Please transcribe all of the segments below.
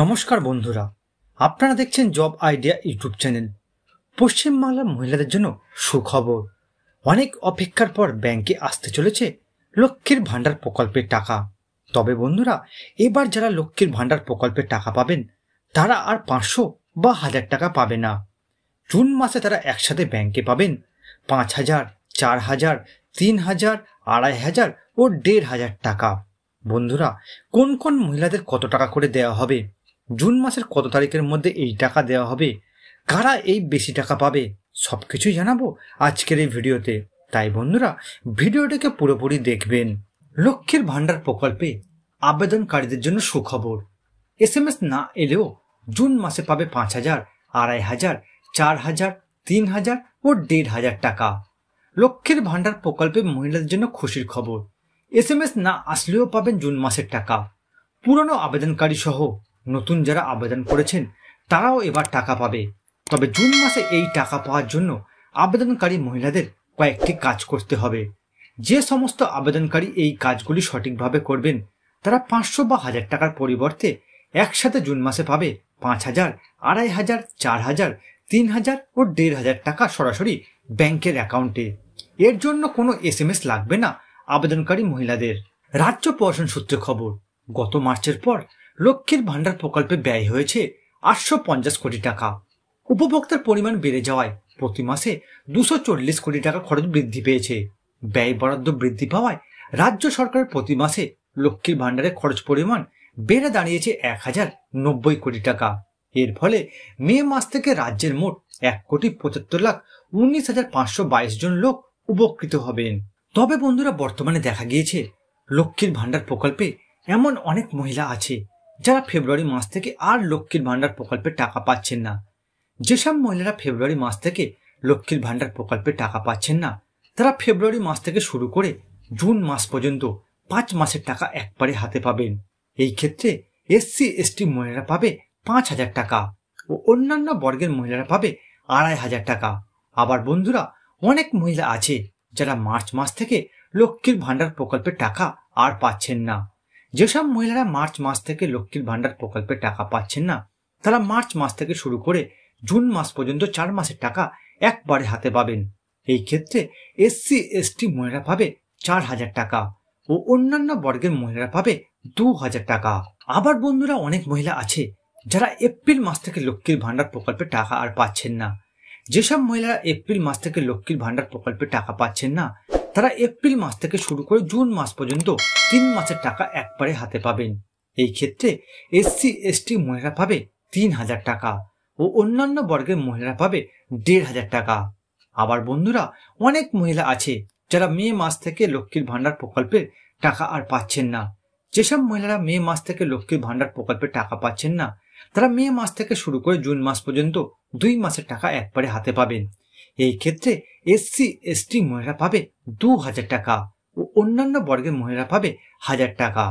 নমস্কার বন্ধুরা আপনারা দেখছেন জব আইডিয়া ইউটিউব চ্যানেল পশ্চিমবাংলার মহিলাদের জন্য সুখবর অনেক অপেক্ষার পর ব্যাংকে আসতে চলেছে লক্ষ্মীর ভাণ্ডার প্রকল্পের টাকা তবে বন্ধুরা এবার যারা লক্ষ্মীর ভাণ্ডার প্রকল্পের টাকা পাবেন তারা আর পাঁচশো বা হাজার টাকা পাবে না জুন মাসে তারা একসাথে ব্যাংকে পাবেন পাঁচ হাজার চার হাজার তিন হাজার আড়াই হাজার ও দেড় হাজার টাকা বন্ধুরা কোন কোন মহিলাদের কত টাকা করে দেওয়া হবে জুন মাসের কত তারিখের মধ্যে এই টাকা দেওয়া হবে কারা এই বেশি টাকা পাবে সব কিছুই জানাবো আজকের এই ভিডিওতে তাই বন্ধুরা ভিডিওটাকে পুরোপুরি দেখবেন লক্ষ্মীর ভাণ্ডার প্রকল্পে আবেদনকারীদের জন্য সুখবর এস এম এস না এলেও জুন মাসে পাবে পাঁচ হাজার আড়াই হাজার চার হাজার তিন হাজার ও দেড় হাজার টাকা লক্ষ্মীর ভাণ্ডার প্রকল্পে মহিলাদের জন্য খুশির খবর এস এম এস না আসলেও পাবেন জুন মাসের টাকা পুরনো আবেদনকারী সহ নতুন যারা আবেদন করেছেন তারাও এবার টাকা পাবে তবে জুন মাসে এই টাকা পাওয়ার জন্য আবেদনকারী মহিলাদের কয়েকটি কাজ করতে হবে যে সমস্ত আবেদনকারী এই কাজগুলি সঠিকভাবে করবেন তারা পাঁচশো বা হাজার টাকার পরিবর্তে একসাথে জুন মাসে পাবে পাঁচ হাজার আড়াই হাজার চার হাজার তিন হাজার ও দেড় হাজার টাকা সরাসরি ব্যাংকের অ্যাকাউন্টে এর জন্য কোনো এস এম এস লাগবে না আবেদনকারী মহিলাদের রাজ্য প্রশাসন সূত্রে খবর গত মার্চের পর লক্ষ্মীর ভাণ্ডার প্রকল্পে ব্যয় হয়েছে আটশো পঞ্চাশ কোটি টাকা উপভোক্তার পরিমাণ বেড়ে যাওয়ায় প্রতি মাসে দুশো চল্লিশ কোটি টাকা খরচ বৃদ্ধি পেয়েছে ব্যয় বরাদ্দ বৃদ্ধি পাওয়ায় রাজ্য সরকারের প্রতি মাসে লক্ষ্মীর ভাণ্ডারের খরচ পরিমাণ বেড়ে দাঁড়িয়েছে এক হাজার নব্বই কোটি টাকা এর ফলে মে মাস থেকে রাজ্যের মোট এক কোটি পঁচাত্তর লাখ উনিশ হাজার পাঁচশো বাইশ জন লোক উপকৃত হবেন তবে বন্ধুরা বর্তমানে দেখা গিয়েছে লক্ষ্মীর ভাণ্ডার প্রকল্পে এমন অনেক মহিলা আছে যারা ফেব্রুয়ারি মাস থেকে আর লক্ষ্মীর ভাণ্ডার প্রকল্পে টাকা পাচ্ছেন না যেসব মহিলারা ফেব্রুয়ারি মাস থেকে লক্ষ্মীর ভাণ্ডার প্রকল্পে টাকা পাচ্ছেন না তারা ফেব্রুয়ারি মাস থেকে শুরু করে জুন মাস পর্যন্ত পাঁচ মাসের টাকা একবারে হাতে পাবেন এই ক্ষেত্রে এসসি এসটি মহিলারা পাবে পাঁচ হাজার টাকা ও অন্যান্য বর্গের মহিলারা পাবে আড়াই হাজার টাকা আবার বন্ধুরা অনেক মহিলা আছে যারা মার্চ মাস থেকে লক্ষ্মীর ভাণ্ডার প্রকল্পের টাকা আর পাচ্ছেন না যেসব মহিলারা মার্চ মাস থেকে লক্ষ্মীর ভান্ডার প্রকল্পে টাকা পাচ্ছেন না তারা মার্চ মাস থেকে শুরু করে জুন মাস পর্যন্ত চার মাসের টাকা একবারে হাতে পাবেন এই ক্ষেত্রে এসসি এসটি মহিলা পাবে চার হাজার টাকা ও অন্যান্য বর্গের মহিলারা পাবে দু হাজার টাকা আবার বন্ধুরা অনেক মহিলা আছে যারা এপ্রিল মাস থেকে লক্ষ্মীর ভান্ডার প্রকল্পে টাকা আর পাচ্ছেন না যেসব মহিলারা এপ্রিল মাস থেকে লক্ষ্মীর ভান্ডার প্রকল্পে টাকা পাচ্ছেন না তারা এপ্রিল মাস থেকে শুরু করে জুন মাস পর্যন্ত তিন মাসের টাকা একবারে হাতে পাবেন এই ক্ষেত্রে এসসি এসটি মহিলা পাবে তিন হাজার টাকা ও অন্যান্য বর্গের মহিলা পাবে দেড় হাজার টাকা আবার বন্ধুরা অনেক মহিলা আছে যারা মে মাস থেকে লক্ষ্মীর ভাণ্ডার প্রকল্পের টাকা আর পাচ্ছেন না যেসব মহিলারা মে মাস থেকে লক্ষ্মীর ভাণ্ডার প্রকল্পে টাকা পাচ্ছেন না তারা মে মাস থেকে শুরু করে জুন মাস পর্যন্ত দুই মাসের টাকা একবারে হাতে পাবেন এই ক্ষেত্রে এসসি এসটি মহিলা পাবে দু হাজার টাকা ও অন্যান্য বর্গের মহিলা পাবে হাজার টাকা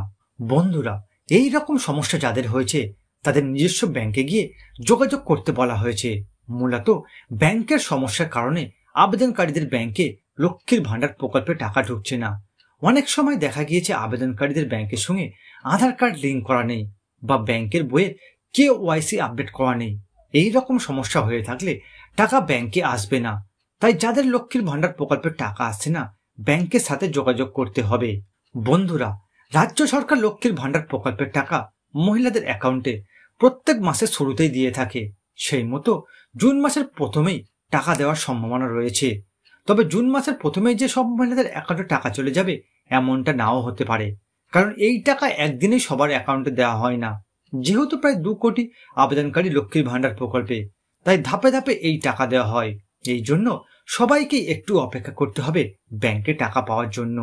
বন্ধুরা এই রকম সমস্যা যাদের হয়েছে তাদের নিজস্ব ব্যাংকে গিয়ে যোগাযোগ করতে বলা হয়েছে মূলত ব্যাংকের সমস্যার কারণে আবেদনকারীদের ব্যাংকে লক্ষ্মীর ভাণ্ডার প্রকল্পে টাকা ঢুকছে না অনেক সময় দেখা গিয়েছে আবেদনকারীদের ব্যাংকের সঙ্গে আধার কার্ড লিঙ্ক করা নেই বা ব্যাংকের বইয়ের কে ওয়াইসি আপডেট করা নেই এই রকম সমস্যা হয়ে থাকলে টাকা ব্যাংকে আসবে না তাই যাদের লক্ষ্মীর ভাণ্ডার প্রকল্পের টাকা আসছে না ব্যাংকের সাথে যোগাযোগ করতে হবে বন্ধুরা রাজ্য সরকার লক্ষ্মীর ভাণ্ডার প্রকল্পের টাকা মহিলাদের অ্যাকাউন্টে প্রত্যেক মাসের শুরুতেই দিয়ে থাকে সেই মতো জুন মাসের প্রথমেই টাকা দেওয়ার সম্ভাবনা রয়েছে তবে জুন মাসের প্রথমেই যে সব মহিলাদের অ্যাকাউন্টে টাকা চলে যাবে এমনটা নাও হতে পারে কারণ এই টাকা একদিনেই সবার অ্যাকাউন্টে দেওয়া হয় না যেহেতু প্রায় দু কোটি আবেদনকারী লক্ষ্মীর ভাণ্ডার প্রকল্পে তাই ধাপে ধাপে এই টাকা দেওয়া হয় এই জন্য সবাইকে একটু অপেক্ষা করতে হবে ব্যাংকে টাকা পাওয়ার জন্য